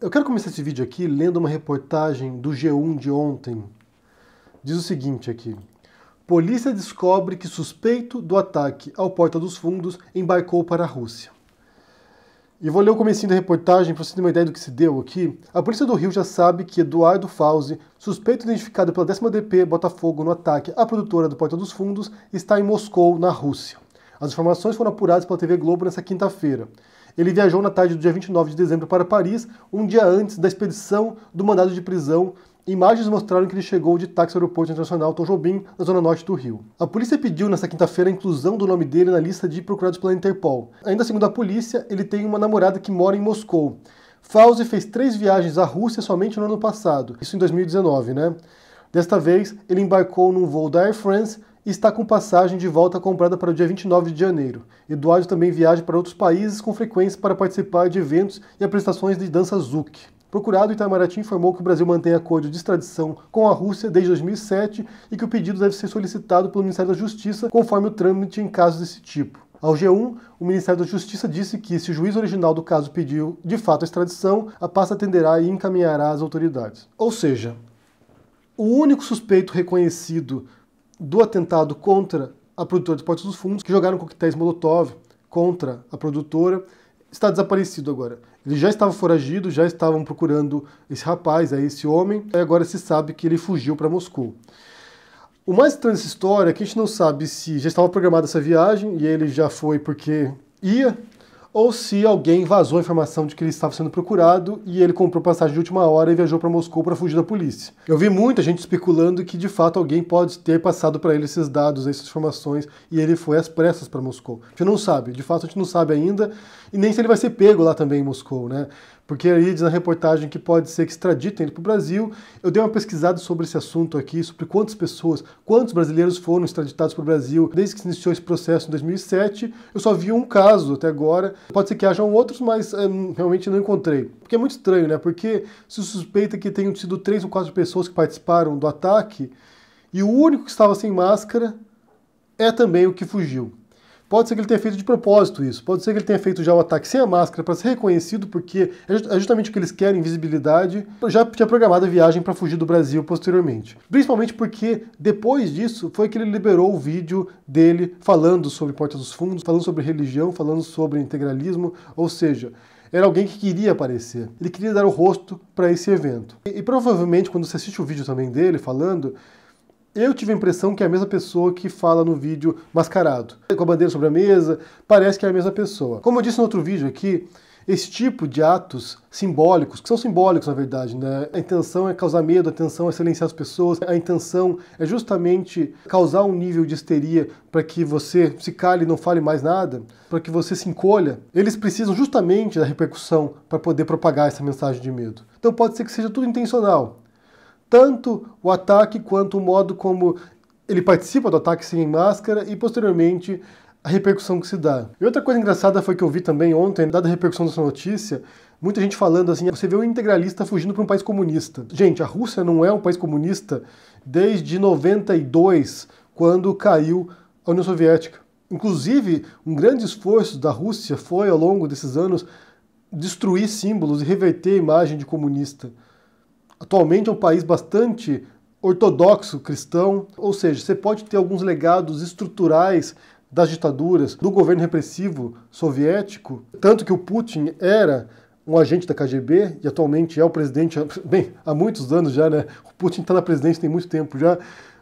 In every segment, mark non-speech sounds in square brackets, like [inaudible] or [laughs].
Eu quero começar esse vídeo aqui lendo uma reportagem do G1 de ontem. Diz o seguinte aqui: Polícia descobre que suspeito do ataque ao Porta dos Fundos embarcou para a Rússia. E vou ler o comecinho da reportagem para você ter uma ideia do que se deu aqui. A polícia do Rio já sabe que Eduardo Fauzi, suspeito identificado pela 10 DP Botafogo no ataque à produtora do Porta dos Fundos, está em Moscou, na Rússia. As informações foram apuradas pela TV Globo nesta quinta-feira. Ele viajou na tarde do dia 29 de dezembro para Paris, um dia antes da expedição do mandado de prisão Imagens mostraram que ele chegou de táxi ao aeroporto internacional Tom Jobim, na zona norte do Rio. A polícia pediu nesta quinta-feira a inclusão do nome dele na lista de procurados pela Interpol. Ainda segundo a polícia, ele tem uma namorada que mora em Moscou. Fauzi fez três viagens à Rússia somente no ano passado, isso em 2019, né? Desta vez, ele embarcou num voo da Air France e está com passagem de volta comprada para o dia 29 de janeiro. Eduardo também viaja para outros países com frequência para participar de eventos e apresentações de dança zouk. Procurado, Itamaraty informou que o Brasil mantém acordo de extradição com a Rússia desde 2007 e que o pedido deve ser solicitado pelo Ministério da Justiça conforme o trâmite em casos desse tipo. Ao G1, o Ministério da Justiça disse que, se o juiz original do caso pediu de fato a extradição, a pasta atenderá e encaminhará às autoridades. Ou seja, o único suspeito reconhecido do atentado contra a produtora de Portos dos Fundos, que jogaram coquetéis Molotov contra a produtora, está desaparecido agora. Ele já estava foragido, já estavam procurando esse rapaz, aí, esse homem, e agora se sabe que ele fugiu para Moscou. O mais estranho dessa história é que a gente não sabe se já estava programada essa viagem e ele já foi porque ia, ou se alguém vazou a informação de que ele estava sendo procurado e ele comprou passagem de última hora e viajou para Moscou para fugir da polícia. Eu vi muita gente especulando que de fato alguém pode ter passado para ele esses dados, essas informações e ele foi às pressas para Moscou. A gente não sabe, de fato a gente não sabe ainda e nem se ele vai ser pego lá também em Moscou, né? Porque aí diz na reportagem que pode ser que extraditem ele para o Brasil. Eu dei uma pesquisada sobre esse assunto aqui, sobre quantas pessoas, quantos brasileiros foram extraditados para o Brasil desde que se iniciou esse processo em 2007. Eu só vi um caso até agora. Pode ser que hajam outros, mas hum, realmente não encontrei. Porque é muito estranho, né? Porque se suspeita que tenham sido três ou quatro pessoas que participaram do ataque e o único que estava sem máscara é também o que fugiu. Pode ser que ele tenha feito de propósito isso, pode ser que ele tenha feito já o ataque sem a máscara para ser reconhecido, porque é, é justamente o que eles querem, visibilidade. Já tinha programado a viagem para fugir do Brasil posteriormente. Principalmente porque depois disso foi que ele liberou o vídeo dele falando sobre Porta dos Fundos, falando sobre religião, falando sobre integralismo, ou seja, era alguém que queria aparecer. Ele queria dar o rosto para esse evento. E, e, provavelmente, quando você assiste o vídeo também dele falando, eu tive a impressão que é a mesma pessoa que fala no vídeo mascarado, com a bandeira sobre a mesa, parece que é a mesma pessoa. Como eu disse no outro vídeo aqui, esse tipo de atos simbólicos, que são simbólicos na verdade, né? A intenção é causar medo, a intenção é silenciar as pessoas, a intenção é justamente causar um nível de histeria para que você se cale e não fale mais nada, para que você se encolha. Eles precisam justamente da repercussão para poder propagar essa mensagem de medo. Então pode ser que seja tudo intencional tanto o ataque quanto o modo como ele participa do ataque sem máscara e posteriormente a repercussão que se dá. E outra coisa engraçada foi que eu vi também ontem, dada a repercussão dessa notícia, muita gente falando assim, você vê um integralista fugindo para um país comunista. Gente, a Rússia não é um país comunista desde 92, quando caiu a União Soviética. Inclusive, um grande esforço da Rússia foi, ao longo desses anos, destruir símbolos e reverter a imagem de comunista. Atualmente é um país bastante ortodoxo cristão, ou seja, você pode ter alguns legados estruturais das ditaduras, do governo repressivo soviético, tanto que o Putin era um agente da KGB e atualmente é o presidente, [laughs] bem, há muitos anos já, né? O Putin está na presidência tem muito tempo já,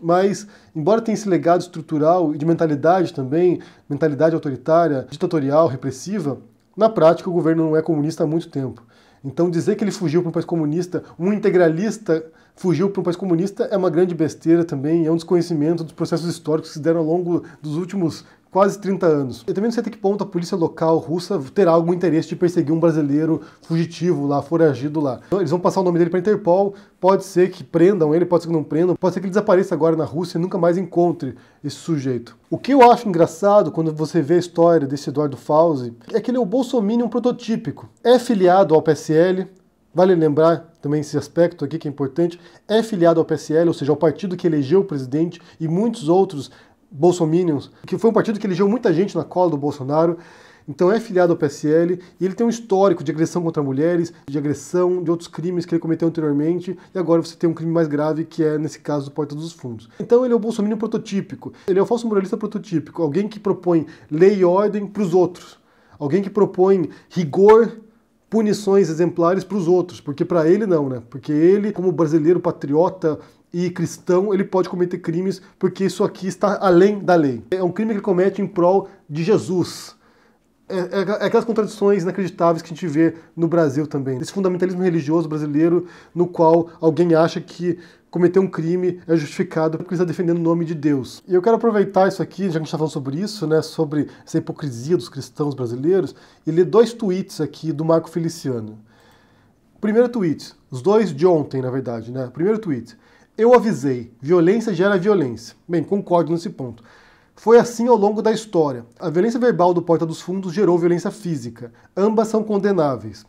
mas embora tenha esse legado estrutural e de mentalidade também, mentalidade autoritária, ditatorial, repressiva, na prática o governo não é comunista há muito tempo. Então dizer que ele fugiu para um país comunista, um integralista fugiu para um país comunista é uma grande besteira também, é um desconhecimento dos processos históricos que se deram ao longo dos últimos quase 30 anos. Eu também não sei até que ponto a polícia local russa terá algum interesse de perseguir um brasileiro fugitivo lá, foragido lá. Então, eles vão passar o nome dele para Interpol, pode ser que prendam ele, pode ser que não prendam, pode ser que ele desapareça agora na Rússia e nunca mais encontre esse sujeito. O que eu acho engraçado quando você vê a história desse Eduardo Fauzi é que ele é o bolsominion prototípico. É filiado ao PSL, Vale lembrar também esse aspecto aqui que é importante, é filiado ao PSL, ou seja, ao partido que elegeu o presidente, e muitos outros Bolsominions, que foi um partido que elegeu muita gente na cola do Bolsonaro, então é filiado ao PSL e ele tem um histórico de agressão contra mulheres, de agressão, de outros crimes que ele cometeu anteriormente, e agora você tem um crime mais grave que é, nesse caso, o Porta dos Fundos. Então ele é o Bolsonaro prototípico, ele é o falso moralista prototípico, alguém que propõe lei e ordem para os outros, alguém que propõe rigor punições exemplares para os outros, porque para ele não, né? Porque ele, como brasileiro patriota, e cristão, ele pode cometer crimes porque isso aqui está além da lei. É um crime que ele comete em prol de Jesus. É, é, é, aquelas contradições inacreditáveis que a gente vê no Brasil também. Esse fundamentalismo religioso brasileiro no qual alguém acha que cometer um crime é justificado porque está defendendo o nome de Deus. E eu quero aproveitar isso aqui, já que a gente está falando sobre isso, né, sobre essa hipocrisia dos cristãos brasileiros, e ler dois tweets aqui do Marco Feliciano. Primeiro tweet, os dois de ontem, na verdade, né? Primeiro tweet. Eu avisei, violência gera violência. Bem, concordo nesse ponto. Foi assim ao longo da história. A violência verbal do Porta dos Fundos gerou violência física. Ambas são condenáveis.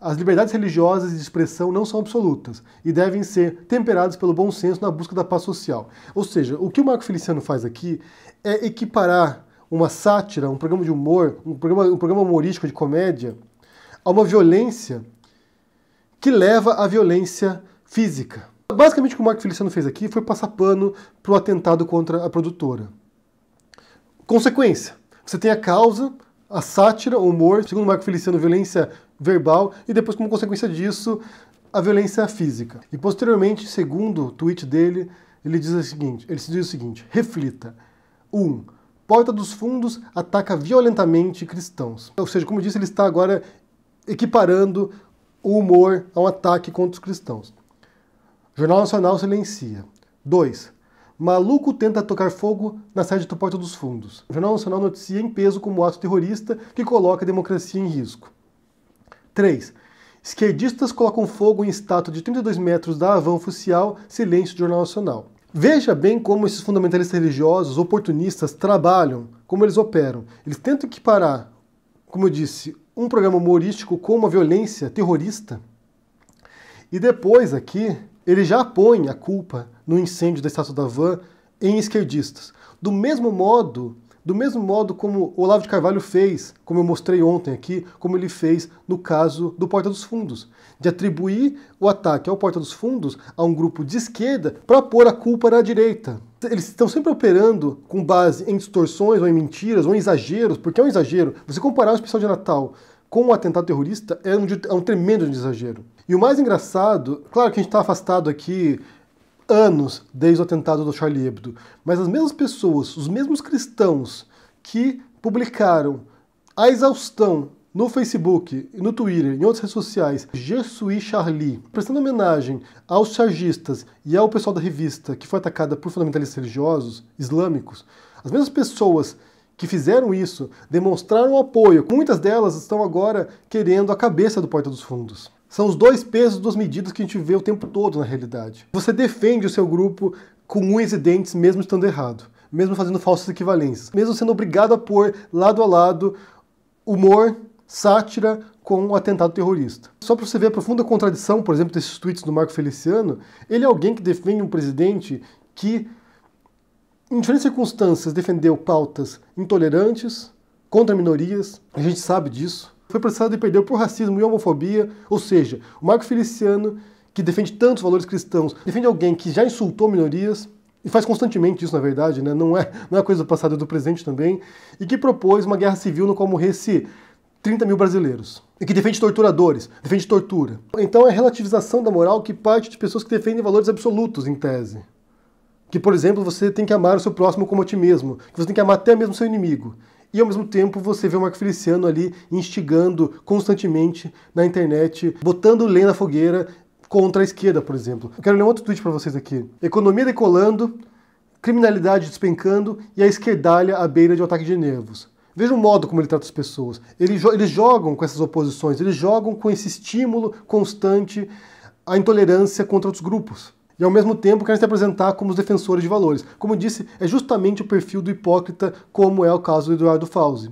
As liberdades religiosas e de expressão não são absolutas e devem ser temperadas pelo bom senso na busca da paz social. Ou seja, o que o Marco Feliciano faz aqui é equiparar uma sátira, um programa de humor, um programa, um programa humorístico de comédia, a uma violência que leva à violência física. Basicamente o que o Mark Feliciano fez aqui foi passar pano para o atentado contra a produtora. Consequência, você tem a causa, a sátira, o humor, segundo o Marco Feliciano, violência verbal, e depois, como consequência disso, a violência física. E posteriormente, segundo o tweet dele, ele diz o seguinte, ele diz o seguinte, reflita. 1. Um, Porta dos Fundos ataca violentamente cristãos. Ou seja, como eu disse, ele está agora equiparando o humor a um ataque contra os cristãos. Jornal Nacional silencia. 2. Maluco tenta tocar fogo na sede do Porto dos Fundos. O Jornal Nacional noticia em peso como ato terrorista que coloca a democracia em risco. 3. Esquerdistas colocam fogo em estátua de 32 metros da Havan Oficial, silêncio do Jornal Nacional. Veja bem como esses fundamentalistas religiosos, oportunistas, trabalham, como eles operam. Eles tentam equiparar, como eu disse, um programa humorístico com uma violência terrorista. E depois aqui, ele já põe a culpa no incêndio da estátua da Van em esquerdistas. Do mesmo modo, do mesmo modo como Olavo de Carvalho fez, como eu mostrei ontem aqui, como ele fez no caso do Porta dos Fundos, de atribuir o ataque ao Porta dos Fundos a um grupo de esquerda para pôr a culpa na direita. Eles estão sempre operando com base em distorções ou em mentiras ou em exageros, porque é um exagero. Você comparar o especial de Natal com o atentado terrorista é um, é um tremendo exagero. E o mais engraçado, claro que a gente está afastado aqui anos desde o atentado do Charlie Hebdo, mas as mesmas pessoas, os mesmos cristãos que publicaram a exaustão no Facebook, no Twitter, em outras redes sociais, Jesuí Charlie, prestando homenagem aos chargistas e ao pessoal da revista que foi atacada por fundamentalistas religiosos islâmicos, as mesmas pessoas que fizeram isso, demonstraram apoio. Muitas delas estão agora querendo a cabeça do Porta dos Fundos. São os dois pesos, duas medidas que a gente vê o tempo todo na realidade. Você defende o seu grupo com unhas e dentes, mesmo estando errado, mesmo fazendo falsas equivalências, mesmo sendo obrigado a pôr lado a lado humor, sátira com um atentado terrorista. Só para você ver a profunda contradição, por exemplo, desses tweets do Marco Feliciano, ele é alguém que defende um presidente que em diferentes circunstâncias, defendeu pautas intolerantes, contra minorias, a gente sabe disso. Foi processado e perdeu por racismo e homofobia, ou seja, o Marco Feliciano, que defende tantos valores cristãos, defende alguém que já insultou minorias, e faz constantemente isso, na verdade, né? não, é, não é coisa do passado, é do presente também, e que propôs uma guerra civil no qual morresse 30 mil brasileiros, e que defende torturadores, defende tortura. Então é relativização da moral que parte de pessoas que defendem valores absolutos, em tese. Que, por exemplo, você tem que amar o seu próximo como a ti mesmo, que você tem que amar até mesmo o seu inimigo. E ao mesmo tempo você vê o Marco Feliciano ali instigando constantemente na internet, botando lenha na fogueira contra a esquerda, por exemplo. Eu quero ler um outro tweet para vocês aqui. Economia decolando, criminalidade despencando e a esquerdalha à beira de um ataque de nervos. Veja o modo como ele trata as pessoas. jo eles jogam com essas oposições, eles jogam com esse estímulo constante à intolerância contra outros grupos e ao mesmo tempo querem se apresentar como os defensores de valores. Como disse, é justamente o perfil do hipócrita, como é o caso do Eduardo Fauzi.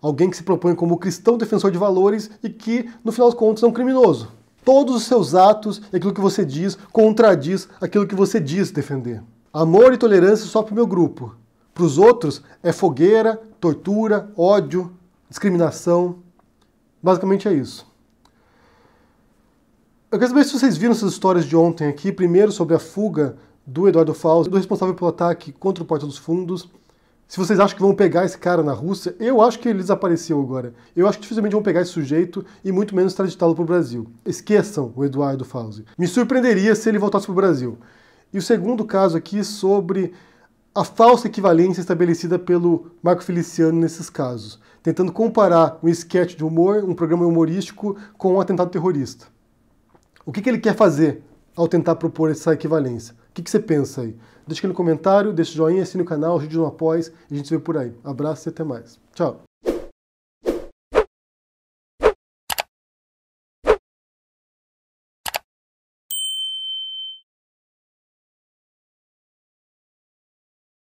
Alguém que se propõe como cristão defensor de valores e que, no final das contas, é um criminoso. Todos os seus atos e aquilo que você diz contradiz aquilo que você diz defender. Amor e tolerância só para o meu grupo. Para os outros, é fogueira, tortura, ódio, discriminação. Basicamente é isso. Eu quero saber se vocês viram essas histórias de ontem aqui, primeiro sobre a fuga do Eduardo Fausto, do responsável pelo ataque contra o Porta dos Fundos. Se vocês acham que vão pegar esse cara na Rússia, eu acho que ele desapareceu agora. Eu acho que dificilmente vão pegar esse sujeito e muito menos extraditá-lo para o Brasil. Esqueçam o Eduardo Fauzi. Me surpreenderia se ele voltasse para o Brasil. E o segundo caso aqui sobre a falsa equivalência estabelecida pelo Marco Feliciano nesses casos, tentando comparar um esquete de humor, um programa humorístico, com um atentado terrorista. O que, que ele quer fazer ao tentar propor essa equivalência? O que, que você pensa aí? Deixa aqui no comentário, deixa o joinha, assina o canal, ajude no após e a gente se vê por aí. Abraço e até mais. Tchau!